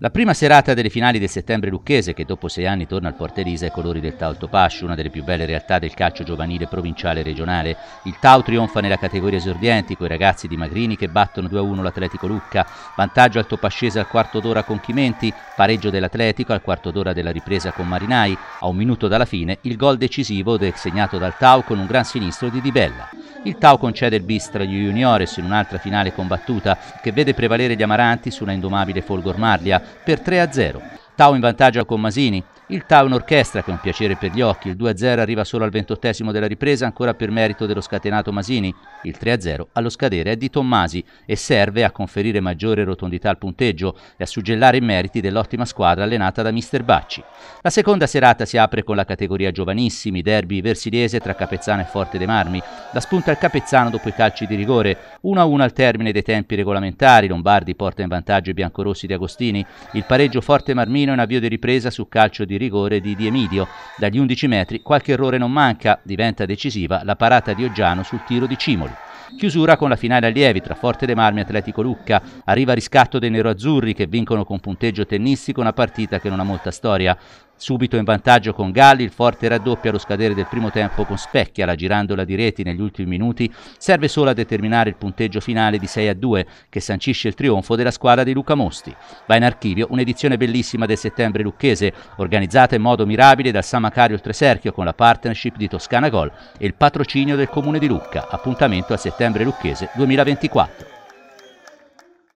La prima serata delle finali del settembre lucchese, che dopo sei anni torna al Porterisa ai colori del Tau Topascio, una delle più belle realtà del calcio giovanile provinciale e regionale. Il Tau trionfa nella categoria esordienti coi ragazzi di Magrini che battono 2-1 l'Atletico Lucca. Vantaggio al Topascese al quarto d'ora con Chimenti, pareggio dell'Atletico al quarto d'ora della ripresa con Marinai. A un minuto dalla fine il gol decisivo segnato dal Tau con un gran sinistro di Di Bella. Il Tau concede il bis tra gli juniores in un'altra finale combattuta che vede prevalere gli amaranti sulla indomabile Folgor Maglia per 3-0. Tau in vantaggio con Masini, il Town Orchestra, che è un piacere per gli occhi, il 2-0 arriva solo al ventottesimo della ripresa, ancora per merito dello scatenato Masini. Il 3-0 allo scadere è di Tommasi e serve a conferire maggiore rotondità al punteggio e a suggellare i meriti dell'ottima squadra allenata da Mr. Bacci. La seconda serata si apre con la categoria giovanissimi, derby versiliese tra Capezzano e Forte dei Marmi. La spunta al Capezzano dopo i calci di rigore, 1-1 al termine dei tempi regolamentari, Lombardi porta in vantaggio i biancorossi di Agostini, il pareggio Forte Marmino in avvio di ripresa su calcio di di rigore di Di Emidio. Dagli 11 metri qualche errore non manca, diventa decisiva la parata di Oggiano sul tiro di Cimoli. Chiusura con la finale allievi tra Forte dei Marmi e Atletico Lucca. Arriva a riscatto dei neroazzurri che vincono con punteggio tennistico una partita che non ha molta storia. Subito in vantaggio con Galli, il forte raddoppio allo scadere del primo tempo con Specchia, la girandola di reti negli ultimi minuti serve solo a determinare il punteggio finale di 6 a 2 che sancisce il trionfo della squadra di Luca Mosti. Va in archivio un'edizione bellissima del settembre lucchese, organizzata in modo mirabile dal Samacario Macario Treserchio con la partnership di Toscana Gol e il patrocinio del Comune di Lucca, appuntamento a settembre lucchese 2024.